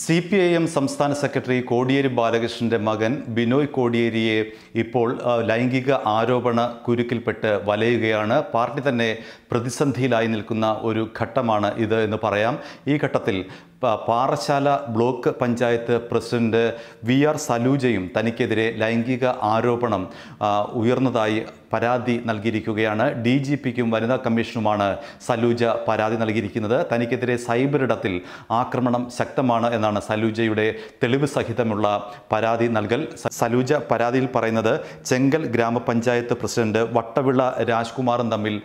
C P I M സംസ്ഥാന secretary Kodiyeri ബാലകൃഷ്ണന്റെ മകൻ ബിനോയ് കോടിയേരിയെ ഇപ്പോൾ ലൈംഗിക ആരോപണ കുരുക്കിൽപ്പെട്ട് വലയുകയാണ് പാർട്ടി തന്നെ പ്രതിസന്ധിയിലായി നിൽക്കുന്ന ഒരു ഘട്ടമാണ് ഇത് എന്ന് പറയാം ഈ ഘട്ടത്തിൽ Parassala block panchayat president V R സലൂജയും തനിക്കെതിരെ ലൈംഗിക ആരോപണം ഉയർന്നതായി പരാതി നൽകിയിരിക്കുകയാണ് ഡി ജി പിക്കും വനിതാ കമ്മീഷനുമാണ് സലൂജ പരാതി നൽകിയിരിക്കുന്നത് തനിക്കെതിരെ സൈബറിടത്തിൽ ആക്രമണം ശക്തമാണ് എന്നാണ് സലൂജയുടെ തെളിവ് സഹിതമുള്ള പരാതി നൽകൽ സലൂജ പരാതിയിൽ പറയുന്നത് ചെങ്കൽ ഗ്രാമപഞ്ചായത്ത് പ്രസിഡന്റ് വട്ടവിള രാജ്കുമാറും തമ്മിൽ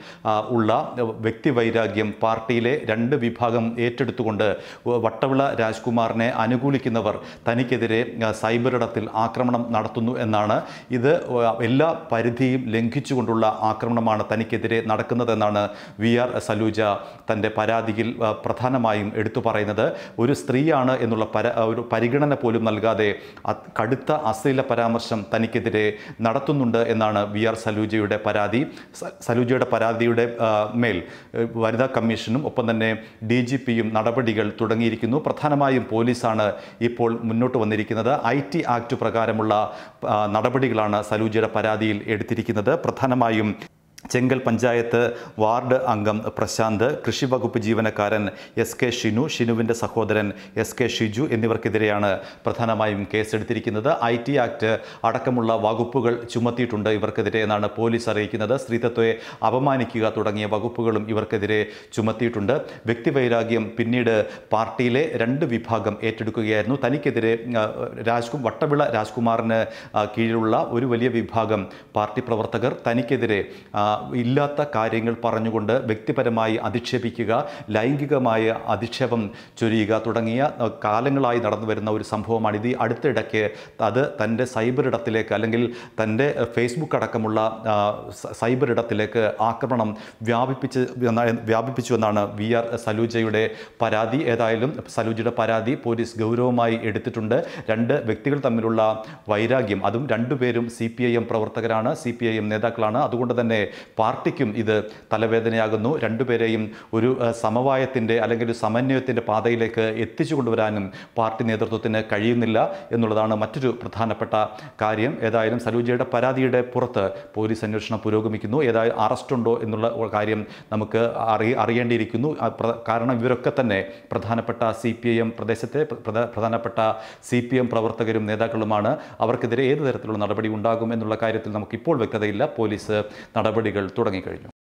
ഉള്ള വ്യക്തിവൈരാഗ്യം പാർട്ടിയിലെ രണ്ട് വിഭാഗം ഏറ്റെടുത്തുകൊണ്ട് വട്ടവിള രാജ്കുമാറിനെ അനുകൂലിക്കുന്നവർ തനിക്കെതിരെ സൈബറിടത്തിൽ ആക്രമണം നടത്തുന്നു എന്നാണ് ഇത് എല്ലാ പരിധിയും ലംഘിച്ചുകൊണ്ടുള്ള ആക്രമണമാണ് തനിക്കെതിരെ നടക്കുന്നതെന്നാണ് വി ആർ സലൂജ തൻ്റെ പരാതിയിൽ പ്രധാനമായും എടുത്തു പറയുന്നത് ഒരു സ്ത്രീയാണ് എന്നുള്ള പര ഒരു പരിഗണന പോലും നൽകാതെ കടുത്ത അശ്ലീല പരാമർശം തനിക്കെതിരെ നടത്തുന്നുണ്ട് എന്നാണ് വി ആർ സലൂജയുടെ പരാതി സലൂജയുടെ പരാതിയുടെ മേൽ വനിതാ കമ്മീഷനും ഒപ്പം തന്നെ ഡി ജി പിയും നടപടികൾ തുടങ്ങിയിരിക്കുന്നത് നൽകിയിരിക്കുന്നു പ്രധാനമായും പോലീസാണ് ഇപ്പോൾ മുന്നോട്ട് വന്നിരിക്കുന്നത് ഐ ടി ആക്ട് പ്രകാരമുള്ള നടപടികളാണ് സലൂജയുടെ പരാതിയിൽ എടുത്തിരിക്കുന്നത് പ്രധാനമായും ചെങ്കൽ പഞ്ചായത്ത് വാർഡ് അംഗം പ്രശാന്ത് കൃഷിവകുപ്പ് ജീവനക്കാരൻ എസ് കെ ഷിനു ഷിനുവിൻ്റെ സഹോദരൻ എസ് കെ ഷിജു എന്നിവർക്കെതിരെയാണ് പ്രധാനമായും കേസെടുത്തിരിക്കുന്നത് ഐ ടി ആക്ട് അടക്കമുള്ള വകുപ്പുകൾ ചുമത്തിയിട്ടുണ്ട് ഇവർക്കെതിരെ എന്നാണ് പോലീസ് അറിയിക്കുന്നത് സ്ത്രീത്വത്തെ അപമാനിക്കുക തുടങ്ങിയ വകുപ്പുകളും ഇവർക്കെതിരെ ചുമത്തിയിട്ടുണ്ട് വ്യക്തിവൈരാഗ്യം പിന്നീട് പാർട്ടിയിലെ രണ്ട് വിഭാഗം ഏറ്റെടുക്കുകയായിരുന്നു തനിക്കെതിരെ രാജ്കുമാർ വട്ടവിള രാജ്കുമാറിന് കീഴിലുള്ള ഒരു വലിയ വിഭാഗം പാർട്ടി പ്രവർത്തകർ തനിക്കെതിരെ ഇല്ലാത്ത കാര്യങ്ങൾ പറഞ്ഞുകൊണ്ട് വ്യക്തിപരമായി അധിക്ഷേപിക്കുക ലൈംഗികമായ അധിക്ഷേപം ചൊരിയുക തുടങ്ങിയ കാലങ്ങളായി നടന്നു വരുന്ന ഒരു സംഭവമാണ് ഇത് അടുത്തിടയ്ക്ക് അത് തൻ്റെ സൈബർ ഇടത്തിലേക്ക് അല്ലെങ്കിൽ തൻ്റെ ഫേസ്ബുക്ക് അടക്കമുള്ള സൈബർ ഇടത്തിലേക്ക് ആക്രമണം വ്യാപിപ്പിച്ച് വ്യാപിപ്പിച്ചു എന്നാണ് വി ആർ സലൂജയുടെ പരാതി ഏതായാലും സലൂജയുടെ പരാതി പോലീസ് ഗൗരവമായി എടുത്തിട്ടുണ്ട് രണ്ട് വ്യക്തികൾ തമ്മിലുള്ള വൈരാഗ്യം അതും രണ്ടുപേരും സി പി ഐ എം പ്രവർത്തകരാണ് സി പി ഐ എം നേതാക്കളാണ് അതുകൊണ്ട് തന്നെ പാർട്ടിക്കും ഇത് തലവേദനയാകുന്നു രണ്ടുപേരെയും ഒരു സമവായത്തിൻ്റെ അല്ലെങ്കിൽ ഒരു സമന്വയത്തിൻ്റെ പാതയിലേക്ക് എത്തിച്ചു കൊണ്ടുവരാനും പാർട്ടി നേതൃത്വത്തിന് കഴിയുന്നില്ല എന്നുള്ളതാണ് മറ്റൊരു പ്രധാനപ്പെട്ട കാര്യം ഏതായാലും സലൂജയുടെ പരാതിയുടെ പുറത്ത് പോലീസ് അന്വേഷണം പുരോഗമിക്കുന്നു ഏതായാലും അറസ്റ്റുണ്ടോ എന്നുള്ള കാര്യം നമുക്ക് അറി അറിയേണ്ടിയിരിക്കുന്നു കാരണം ഇവരൊക്കെ തന്നെ പ്രധാനപ്പെട്ട സി പി ഐ എം പ്രദേശത്തെ പ്രധാനപ്പെട്ട സി പി എം പ്രവർത്തകരും നേതാക്കളുമാണ് അവർക്കെതിരെ ഏത് തരത്തിലുള്ള നടപടി ഉണ്ടാകും എന്നുള്ള കാര്യത്തിൽ നമുക്കിപ്പോൾ വ്യക്തതയില്ല പോലീസ് നടപടി el turan y